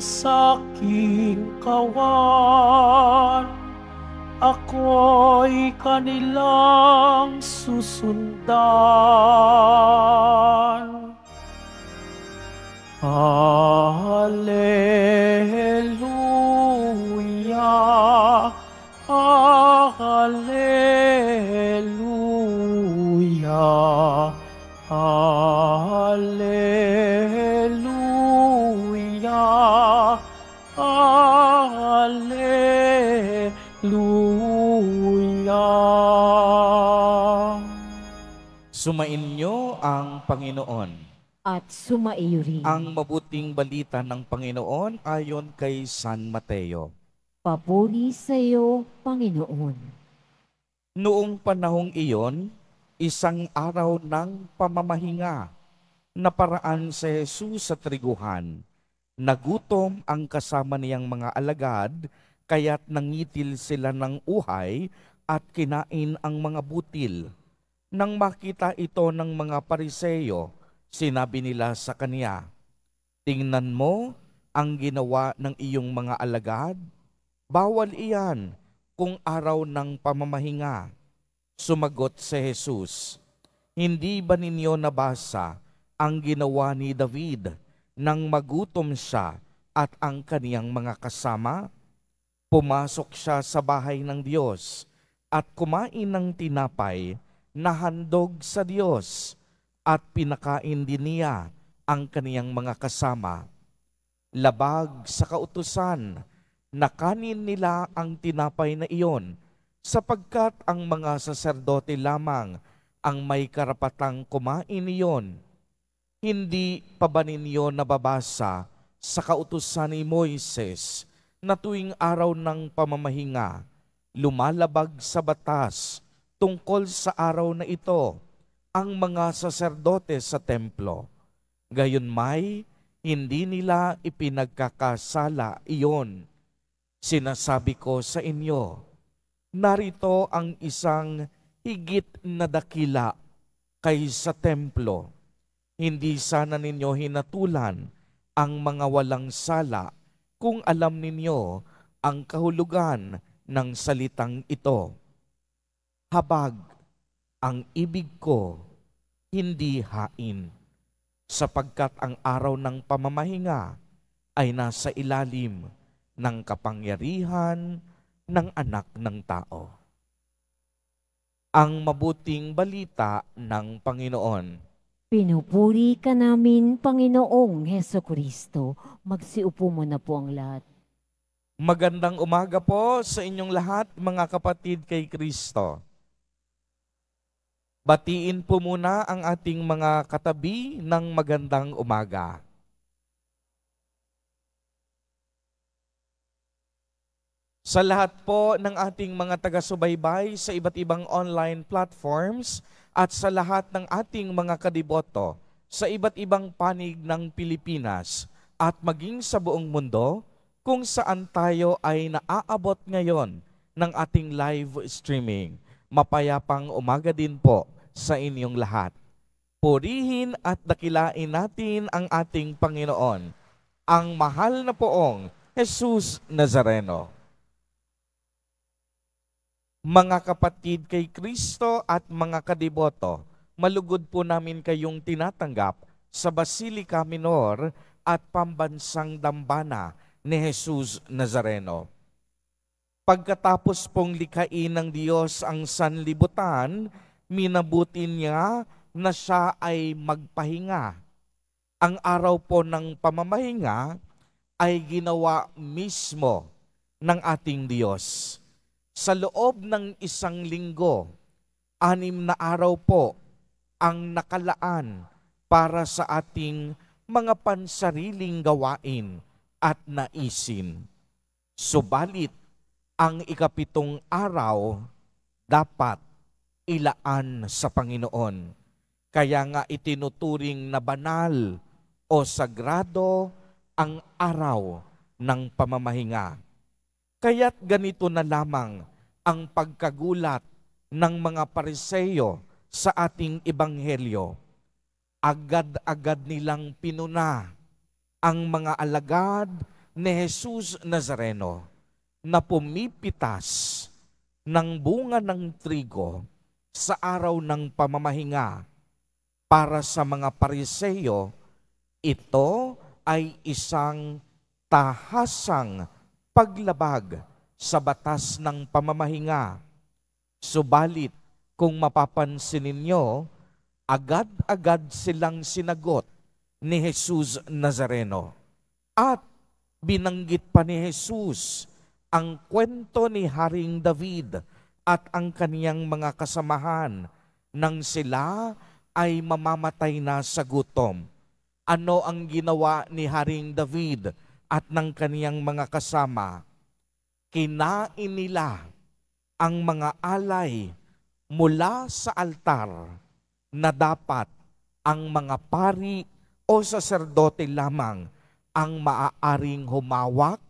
saking kawan Ako'y kanilang susundan Hallelujah Sumainyo ang Panginoon. At sumaiyo rin. Ang mabuting balita ng Panginoon ayon kay San Mateo. Papuri sa iyo, Panginoon. Noong panahong iyon, isang araw ng pamamahinga na paraan si Jesus sa triguhan. Nagutom ang kasama niyang mga alagad, kaya't nangitil sila ng uhay at kinain ang mga butil nang makita ito ng mga pariseyo, sinabi nila sa kanya, Tingnan mo ang ginawa ng iyong mga alagad? Bawal iyan kung araw ng pamamahinga. Sumagot si Jesus, Hindi ba ninyo nabasa ang ginawa ni David nang magutom siya at ang kaniyang mga kasama? Pumasok siya sa bahay ng Diyos at kumain ng tinapay nahandog sa Diyos at pinakain din niya ang kaniyang mga kasama. Labag sa kautusan na kanin nila ang tinapay na iyon sapagkat ang mga saserdote lamang ang may karapatang kumain iyon. Hindi pa ba ninyo nababasa sa kautusan ni Moises na tuwing araw ng pamamahinga, lumalabag sa batas tungkol sa araw na ito ang mga saserdote sa templo. Gayon may, hindi nila ipinagkakasala iyon. Sinasabi ko sa inyo, narito ang isang higit na dakila kaysa templo. Hindi sana ninyo hinatulan ang mga walang sala kung alam ninyo ang kahulugan ng salitang ito habag ang ibig ko, hindi hain, sapagkat ang araw ng pamamahinga ay nasa ilalim ng kapangyarihan ng anak ng tao. Ang mabuting balita ng Panginoon. Pinupuri ka namin, Panginoong Heso Kristo. Magsiupo mo na po ang lahat. Magandang umaga po sa inyong lahat, mga kapatid kay Kristo. Batiin po muna ang ating mga katabi ng magandang umaga. Sa lahat po ng ating mga taga-subaybay sa iba't ibang online platforms at sa lahat ng ating mga kadiboto sa iba't ibang panig ng Pilipinas at maging sa buong mundo kung saan tayo ay naaabot ngayon ng ating live streaming. Mapayapang umaga din po sa inyong lahat. Purihin at dakilain natin ang ating Panginoon, ang mahal na poong Jesus Nazareno. Mga kapatid kay Kristo at mga kadiboto, malugod po namin kayong tinatanggap sa Basilica Minor at Pambansang Dambana ni Jesus Nazareno. Pagkatapos pong likain ng Diyos ang sanlibutan, minabuti niya na siya ay magpahinga. Ang araw po ng pamamahinga ay ginawa mismo ng ating Diyos. Sa loob ng isang linggo, anim na araw po ang nakalaan para sa ating mga pansariling gawain at naisin. Subalit, ang ikapitong araw dapat ilaan sa Panginoon. Kaya nga itinuturing na banal o sagrado ang araw ng pamamahinga. Kaya't ganito na lamang ang pagkagulat ng mga pariseyo sa ating ebanghelyo. Agad-agad nilang pinuna ang mga alagad ni Jesus Nazareno na pumipitas ng bunga ng trigo sa araw ng pamamahinga para sa mga pariseyo, ito ay isang tahasang paglabag sa batas ng pamamahinga. Subalit, kung mapapansin ninyo, agad-agad silang sinagot ni Jesus Nazareno. At binanggit pa ni Jesus ang kwento ni Haring David at ang kaniyang mga kasamahan nang sila ay mamamatay na sa gutom. Ano ang ginawa ni Haring David at ng kaniyang mga kasama? Kinain nila ang mga alay mula sa altar na dapat ang mga pari o saserdote lamang ang maaaring humawak,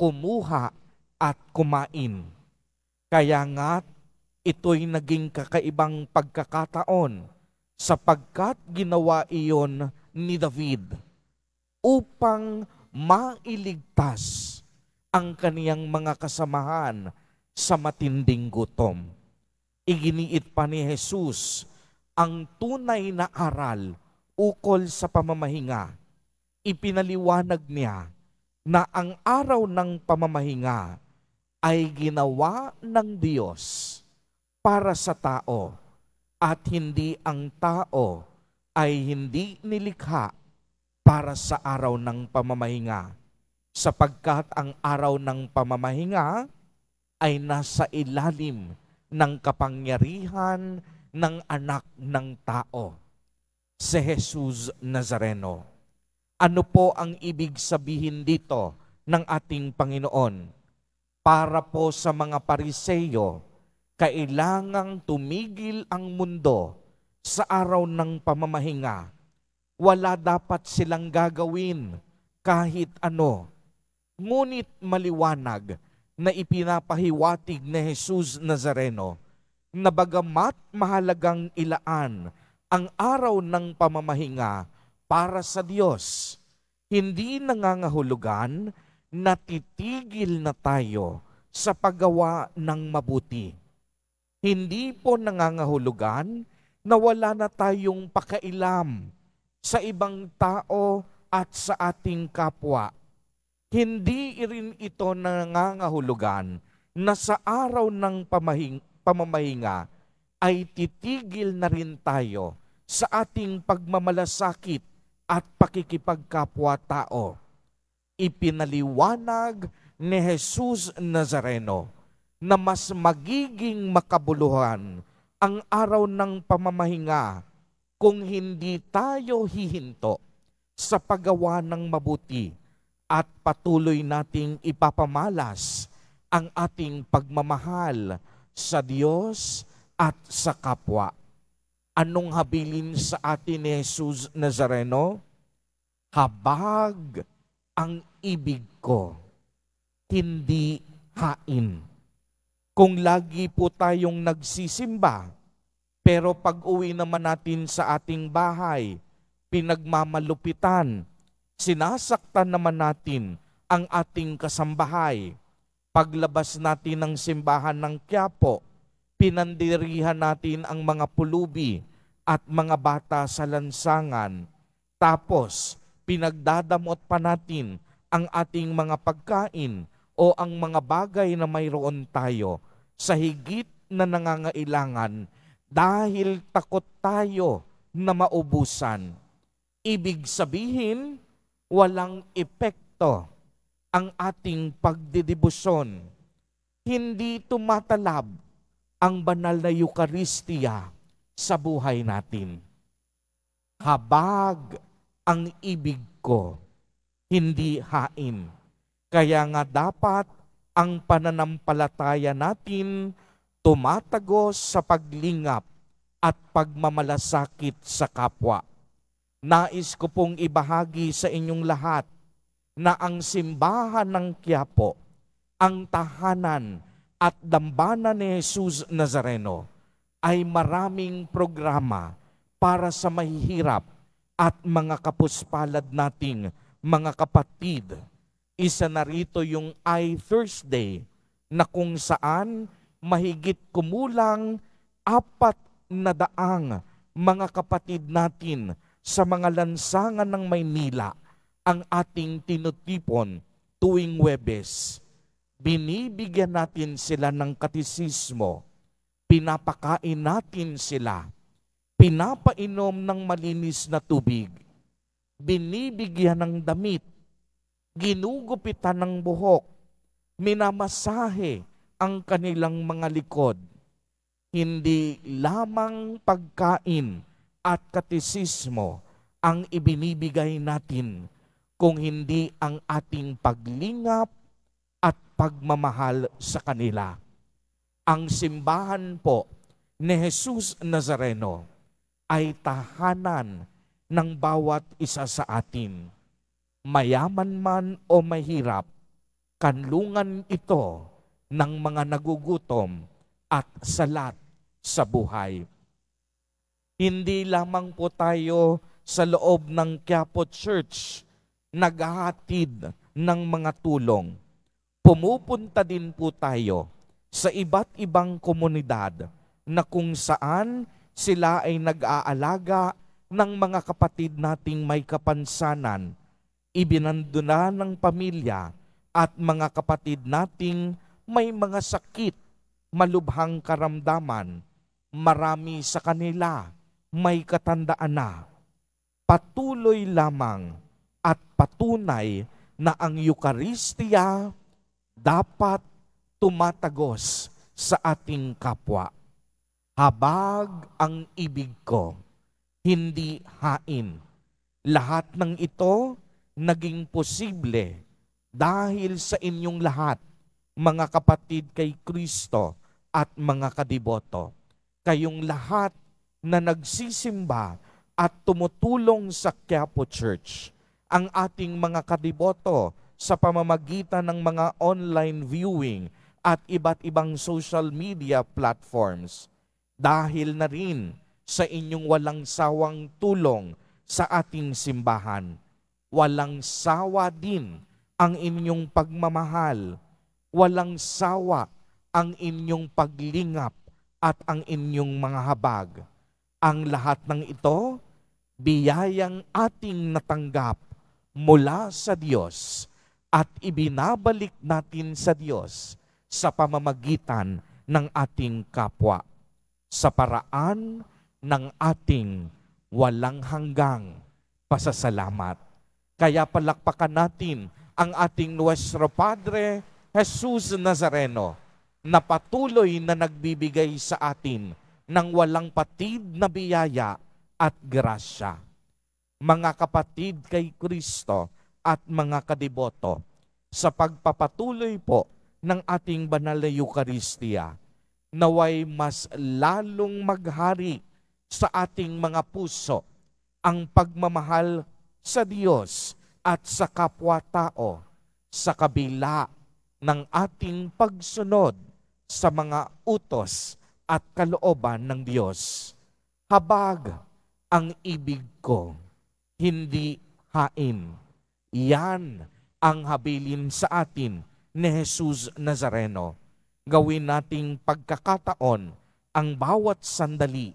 kumuha at kumain kaya nga't ito'y naging kakaibang pagkakataon sapagkat ginawa iyon ni David upang mailigtas ang kaniyang mga kasamahan sa matinding gutom. Iginiit pa ni Jesus ang tunay na aral ukol sa pamamahinga. Ipinaliwanag niya na ang araw ng pamamahinga ay ginawa ng Diyos para sa tao at hindi ang tao ay hindi nilikha para sa araw ng pamamahinga sapagkat ang araw ng pamamahinga ay nasa ilalim ng kapangyarihan ng anak ng tao, si Jesus Nazareno. Ano po ang ibig sabihin dito ng ating Panginoon? para po sa mga pariseyo, kailangang tumigil ang mundo sa araw ng pamamahinga. Wala dapat silang gagawin kahit ano. Ngunit maliwanag na ipinapahiwatig ni Jesus Nazareno na bagamat mahalagang ilaan ang araw ng pamamahinga para sa Diyos, hindi nangangahulugan natitigil na tayo sa paggawa ng mabuti. Hindi po nangangahulugan na wala na tayong pakailam sa ibang tao at sa ating kapwa. Hindi rin ito nangangahulugan na sa araw ng pamahing, pamamahinga ay titigil na rin tayo sa ating pagmamalasakit at pakikipagkapwa-tao ipinaliwanag ni Jesus Nazareno na mas magiging makabuluhan ang araw ng pamamahinga kung hindi tayo hihinto sa paggawa ng mabuti at patuloy nating ipapamalas ang ating pagmamahal sa Diyos at sa kapwa. Anong habilin sa atin ni Jesus Nazareno? Habag ang ibig ko, hindi hain. Kung lagi po tayong nagsisimba, pero pag uwi naman natin sa ating bahay, pinagmamalupitan, sinasaktan naman natin ang ating kasambahay. Paglabas natin ng simbahan ng Quiapo, pinandirihan natin ang mga pulubi at mga bata sa lansangan. Tapos, pinagdadamot pa natin ang ating mga pagkain o ang mga bagay na mayroon tayo sa higit na nangangailangan dahil takot tayo na maubusan. Ibig sabihin, walang epekto ang ating pagdidibusyon. Hindi tumatalab ang banal na Eukaristiya sa buhay natin. Habag ang ibig ko, hindi hain. Kaya nga dapat ang pananampalataya natin tumatagos sa paglingap at pagmamalasakit sa kapwa. Nais ko pong ibahagi sa inyong lahat na ang simbahan ng Quiapo, ang tahanan at dambana ni Jesus Nazareno ay maraming programa para sa mahihirap at mga kapuspalad nating mga kapatid. Isa na rito yung I Thursday na kung saan mahigit kumulang apat na daang mga kapatid natin sa mga lansangan ng Maynila ang ating tinutipon tuwing Webes. Binibigyan natin sila ng katisismo, pinapakain natin sila pinapainom ng malinis na tubig, binibigyan ng damit, ginugupitan ng buhok, minamasahe ang kanilang mga likod. Hindi lamang pagkain at katisismo ang ibinibigay natin, kung hindi ang ating paglingap at pagmamahal sa kanila. Ang simbahan po ni Jesus Nazareno ay tahanan ng bawat isa sa atin. Mayaman man o mahirap, kanlungan ito ng mga nagugutom at salat sa buhay. Hindi lamang po tayo sa loob ng Quiapo Church naghahatid ng mga tulong. Pumupunta din po tayo sa iba't ibang komunidad na kung saan sila ay nag-aalaga ng mga kapatid nating may kapansanan, ibinanduna ng pamilya at mga kapatid nating may mga sakit, malubhang karamdaman. Marami sa kanila may katandaan na. Patuloy lamang at patunay na ang Eukaristiya dapat tumatagos sa ating kapwa. Habag ang ibig ko, hindi hain. Lahat ng ito naging posible dahil sa inyong lahat, mga kapatid kay Kristo at mga kadiboto. Kayong lahat na nagsisimba at tumutulong sa Quiapo Church. Ang ating mga kadiboto sa pamamagitan ng mga online viewing at iba't ibang social media platforms dahil na rin sa inyong walang sawang tulong sa ating simbahan. Walang sawa din ang inyong pagmamahal. Walang sawa ang inyong paglingap at ang inyong mga habag. Ang lahat ng ito, biyayang ating natanggap mula sa Diyos at ibinabalik natin sa Diyos sa pamamagitan ng ating kapwa sa paraan ng ating walang hanggang pasasalamat. Kaya palakpakan natin ang ating Nuestro Padre Jesus Nazareno na patuloy na nagbibigay sa atin ng walang patid na biyaya at grasya. Mga kapatid kay Kristo at mga kadiboto, sa pagpapatuloy po ng ating banal na Eukaristiya, naway mas lalong maghari sa ating mga puso ang pagmamahal sa Diyos at sa kapwa-tao sa kabila ng ating pagsunod sa mga utos at kalooban ng Diyos. Habag ang ibig ko, hindi hain. Yan ang habilin sa atin ni Jesus Nazareno gawin nating pagkakataon ang bawat sandali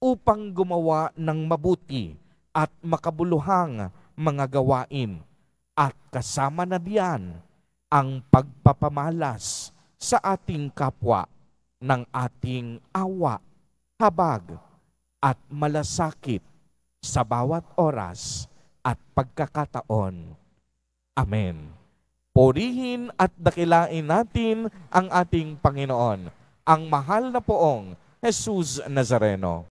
upang gumawa ng mabuti at makabuluhang mga gawain at kasama na diyan ang pagpapamalas sa ating kapwa ng ating awa, habag at malasakit sa bawat oras at pagkakataon. Amen. Purihin at dakilain natin ang ating Panginoon, ang mahal na poong Jesus Nazareno.